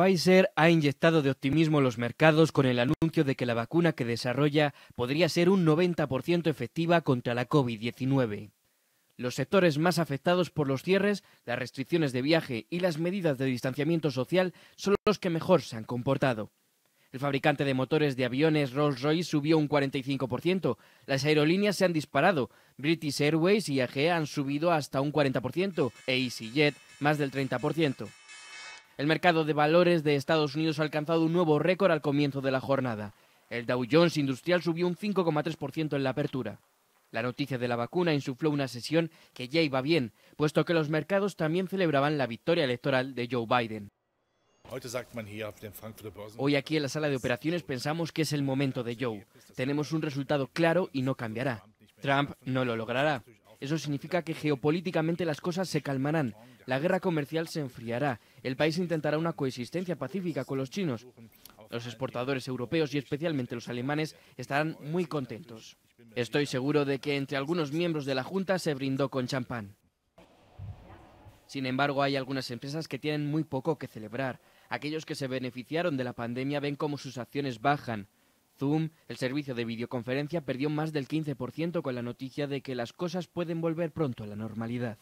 Pfizer ha inyectado de optimismo los mercados con el anuncio de que la vacuna que desarrolla podría ser un 90% efectiva contra la COVID-19. Los sectores más afectados por los cierres, las restricciones de viaje y las medidas de distanciamiento social son los que mejor se han comportado. El fabricante de motores de aviones Rolls-Royce subió un 45%, las aerolíneas se han disparado, British Airways y AGE han subido hasta un 40% e EasyJet más del 30%. El mercado de valores de Estados Unidos ha alcanzado un nuevo récord al comienzo de la jornada. El Dow Jones Industrial subió un 5,3% en la apertura. La noticia de la vacuna insufló una sesión que ya iba bien, puesto que los mercados también celebraban la victoria electoral de Joe Biden. Hoy aquí en la sala de operaciones pensamos que es el momento de Joe. Tenemos un resultado claro y no cambiará. Trump no lo logrará. Eso significa que geopolíticamente las cosas se calmarán, la guerra comercial se enfriará, el país intentará una coexistencia pacífica con los chinos. Los exportadores europeos y especialmente los alemanes estarán muy contentos. Estoy seguro de que entre algunos miembros de la Junta se brindó con champán. Sin embargo, hay algunas empresas que tienen muy poco que celebrar. Aquellos que se beneficiaron de la pandemia ven cómo sus acciones bajan. Zoom, el servicio de videoconferencia, perdió más del 15% con la noticia de que las cosas pueden volver pronto a la normalidad.